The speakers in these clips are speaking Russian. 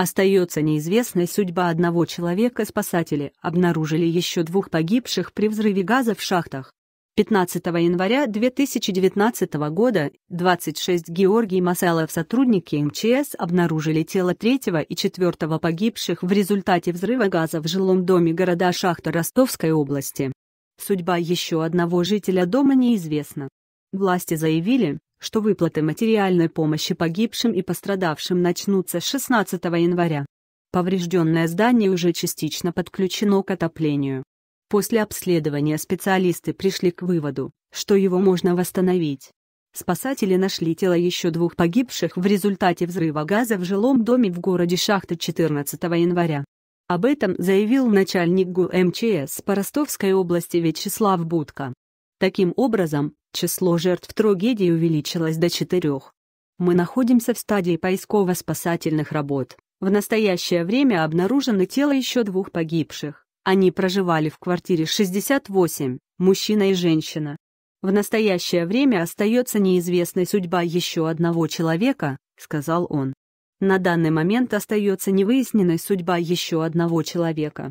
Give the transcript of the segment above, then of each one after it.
Остается неизвестной судьба одного человека. Спасатели обнаружили еще двух погибших при взрыве газа в шахтах. 15 января 2019 года 26 Георгий Масалов сотрудники МЧС обнаружили тело третьего и четвертого погибших в результате взрыва газа в жилом доме города Шахта Ростовской области. Судьба еще одного жителя дома неизвестна. Власти заявили, что выплаты материальной помощи погибшим и пострадавшим начнутся 16 января. Поврежденное здание уже частично подключено к отоплению. После обследования специалисты пришли к выводу, что его можно восстановить. Спасатели нашли тело еще двух погибших в результате взрыва газа в жилом доме в городе Шахта 14 января. Об этом заявил начальник ГУ МЧС по Ростовской области Вячеслав Будко. Таким образом, Число жертв трагедии увеличилось до четырех. Мы находимся в стадии поисково-спасательных работ. В настоящее время обнаружено тело еще двух погибших. Они проживали в квартире 68, мужчина и женщина. В настоящее время остается неизвестной судьба еще одного человека, сказал он. На данный момент остается невыясненной судьба еще одного человека.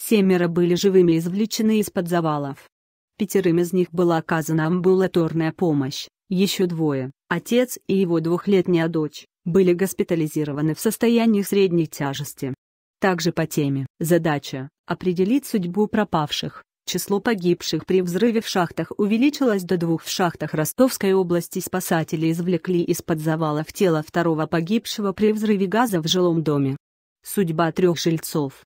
Семеро были живыми извлечены из-под завалов. Пятерым из них была оказана амбулаторная помощь, еще двое, отец и его двухлетняя дочь, были госпитализированы в состоянии средней тяжести. Также по теме задача – определить судьбу пропавших. Число погибших при взрыве в шахтах увеличилось до двух. В шахтах Ростовской области спасатели извлекли из-под завалов тело второго погибшего при взрыве газа в жилом доме. Судьба трех жильцов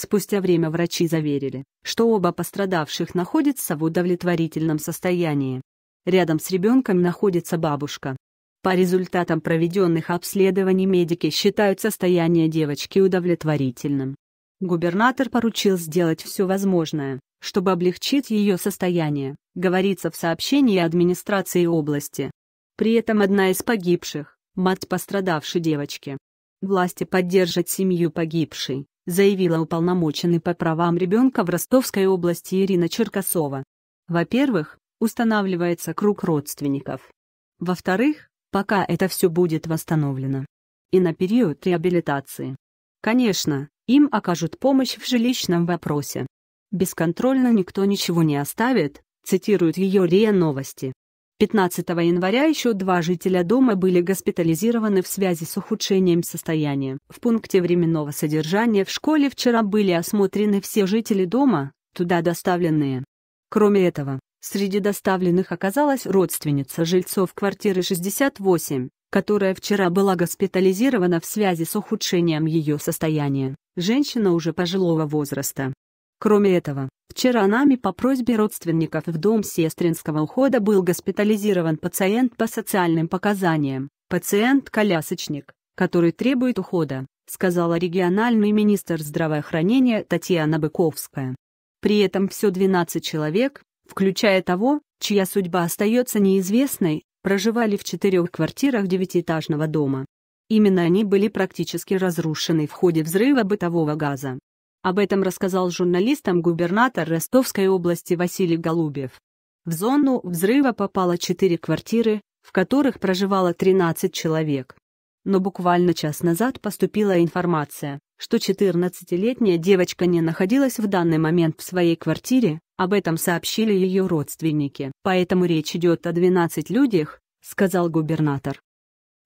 Спустя время врачи заверили, что оба пострадавших находятся в удовлетворительном состоянии. Рядом с ребенком находится бабушка. По результатам проведенных обследований медики считают состояние девочки удовлетворительным. Губернатор поручил сделать все возможное, чтобы облегчить ее состояние, говорится в сообщении администрации области. При этом одна из погибших, мать пострадавшей девочки. Власти поддержат семью погибшей, заявила уполномоченный по правам ребенка в Ростовской области Ирина Черкасова. Во-первых, устанавливается круг родственников. Во-вторых, пока это все будет восстановлено. И на период реабилитации. Конечно, им окажут помощь в жилищном вопросе. Бесконтрольно никто ничего не оставит, цитируют ее РИА Новости. 15 января еще два жителя дома были госпитализированы в связи с ухудшением состояния. В пункте временного содержания в школе вчера были осмотрены все жители дома, туда доставленные. Кроме этого, среди доставленных оказалась родственница жильцов квартиры 68, которая вчера была госпитализирована в связи с ухудшением ее состояния, женщина уже пожилого возраста. Кроме этого, Вчера нами по просьбе родственников в дом сестринского ухода был госпитализирован пациент по социальным показаниям, пациент-колясочник, который требует ухода, сказала региональный министр здравоохранения Татьяна Быковская. При этом все 12 человек, включая того, чья судьба остается неизвестной, проживали в четырех квартирах девятиэтажного дома. Именно они были практически разрушены в ходе взрыва бытового газа. Об этом рассказал журналистам губернатор Ростовской области Василий Голубев. В зону взрыва попало четыре квартиры, в которых проживало 13 человек. Но буквально час назад поступила информация, что 14-летняя девочка не находилась в данный момент в своей квартире, об этом сообщили ее родственники. Поэтому речь идет о 12 людях, сказал губернатор.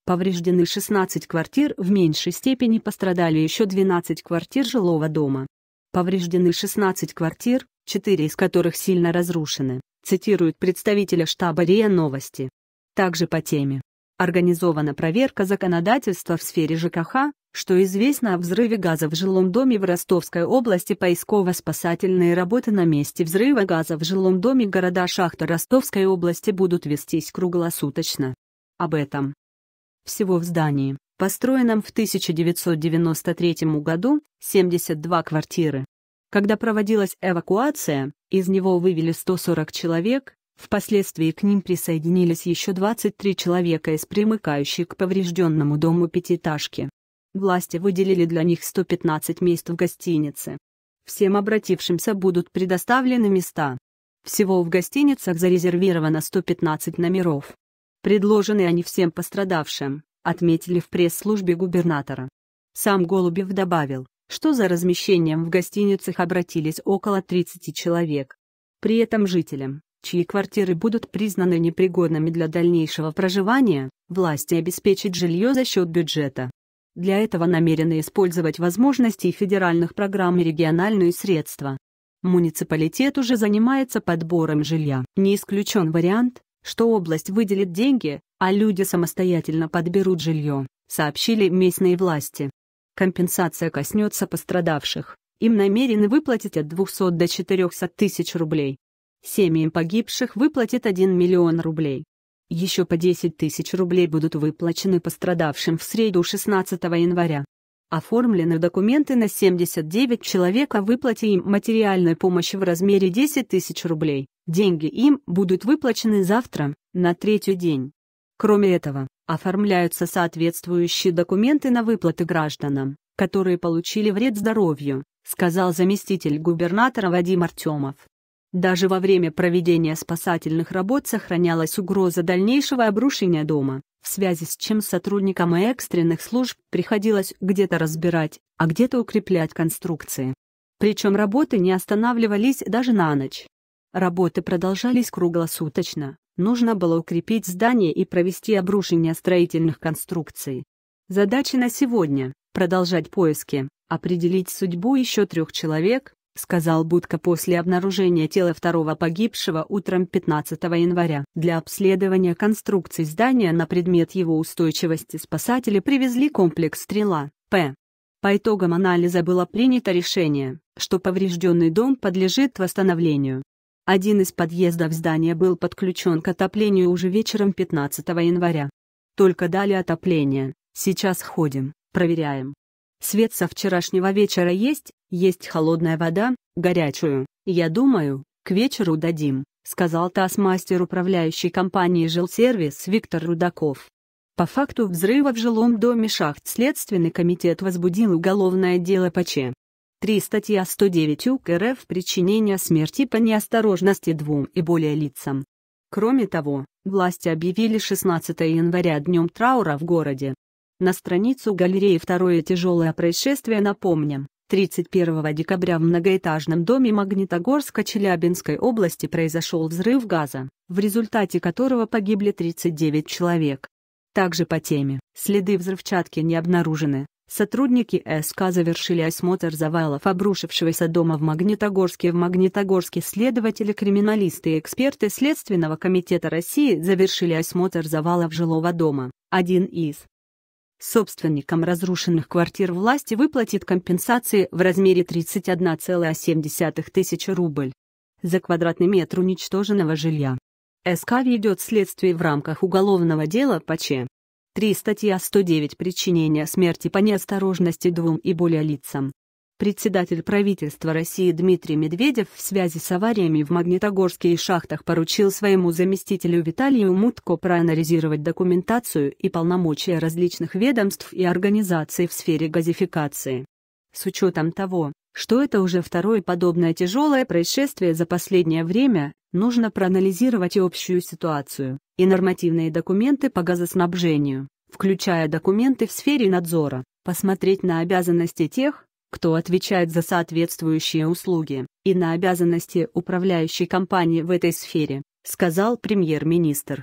Повреждены 16 квартир, в меньшей степени пострадали еще 12 квартир жилого дома. Повреждены 16 квартир, 4 из которых сильно разрушены, цитирует представителя штаба РИА Новости. Также по теме. Организована проверка законодательства в сфере ЖКХ, что известно о взрыве газа в жилом доме в Ростовской области поисково-спасательные работы на месте взрыва газа в жилом доме города Шахта Ростовской области будут вестись круглосуточно. Об этом всего в здании, построенном в 1993 году, 72 квартиры. Когда проводилась эвакуация, из него вывели 140 человек, впоследствии к ним присоединились еще 23 человека из примыкающей к поврежденному дому пятиэтажки. Власти выделили для них 115 мест в гостинице. Всем обратившимся будут предоставлены места. Всего в гостиницах зарезервировано 115 номеров. Предложены они всем пострадавшим, отметили в пресс-службе губернатора. Сам Голубев добавил, что за размещением в гостиницах обратились около 30 человек. При этом жителям, чьи квартиры будут признаны непригодными для дальнейшего проживания, власти обеспечат жилье за счет бюджета. Для этого намерены использовать возможности федеральных программ и региональные средства. Муниципалитет уже занимается подбором жилья. Не исключен вариант, что область выделит деньги, а люди самостоятельно подберут жилье, сообщили местные власти. Компенсация коснется пострадавших. Им намерены выплатить от 200 до 400 тысяч рублей. Семьям погибших выплатит 1 миллион рублей. Еще по 10 тысяч рублей будут выплачены пострадавшим в среду 16 января. Оформлены документы на 79 человек о а выплате им материальной помощи в размере 10 тысяч рублей. Деньги им будут выплачены завтра, на третий день. Кроме этого, оформляются соответствующие документы на выплаты гражданам, которые получили вред здоровью, сказал заместитель губернатора Вадим Артемов. Даже во время проведения спасательных работ сохранялась угроза дальнейшего обрушения дома, в связи с чем сотрудникам экстренных служб приходилось где-то разбирать, а где-то укреплять конструкции. Причем работы не останавливались даже на ночь. Работы продолжались круглосуточно, нужно было укрепить здание и провести обрушение строительных конструкций. Задача на сегодня – продолжать поиски, определить судьбу еще трех человек, сказал Будка после обнаружения тела второго погибшего утром 15 января. Для обследования конструкций здания на предмет его устойчивости спасатели привезли комплекс «Стрела» П. По итогам анализа было принято решение, что поврежденный дом подлежит восстановлению. Один из подъездов здания был подключен к отоплению уже вечером 15 января. Только дали отопление, сейчас ходим, проверяем. Свет со вчерашнего вечера есть, есть холодная вода, горячую, я думаю, к вечеру дадим, сказал ТАСС-мастер управляющей компании «Жилсервис» Виктор Рудаков. По факту взрыва в жилом доме шахт Следственный комитет возбудил уголовное дело по Ч. 3. Статья 109 УК РФ «Причинение смерти по неосторожности двум и более лицам». Кроме того, власти объявили 16 января днем траура в городе. На страницу галереи «Второе тяжелое происшествие» напомним, 31 декабря в многоэтажном доме Магнитогорска Челябинской области произошел взрыв газа, в результате которого погибли 39 человек. Также по теме «Следы взрывчатки не обнаружены». Сотрудники СК завершили осмотр завалов обрушившегося дома в Магнитогорске. В Магнитогорске следователи, криминалисты и эксперты Следственного комитета России завершили осмотр завалов жилого дома. Один из собственникам разрушенных квартир власти выплатит компенсации в размере 31,7 тысяч рубль за квадратный метр уничтоженного жилья. СК ведет следствие в рамках уголовного дела по Ч. 3. Статья 109. Причинение смерти по неосторожности двум и более лицам. Председатель правительства России Дмитрий Медведев в связи с авариями в Магнитогорске и шахтах поручил своему заместителю Виталию Мутко проанализировать документацию и полномочия различных ведомств и организаций в сфере газификации. С учетом того, что это уже второе подобное тяжелое происшествие за последнее время, нужно проанализировать общую ситуацию и нормативные документы по газоснабжению, включая документы в сфере надзора, посмотреть на обязанности тех, кто отвечает за соответствующие услуги, и на обязанности управляющей компании в этой сфере, сказал премьер-министр.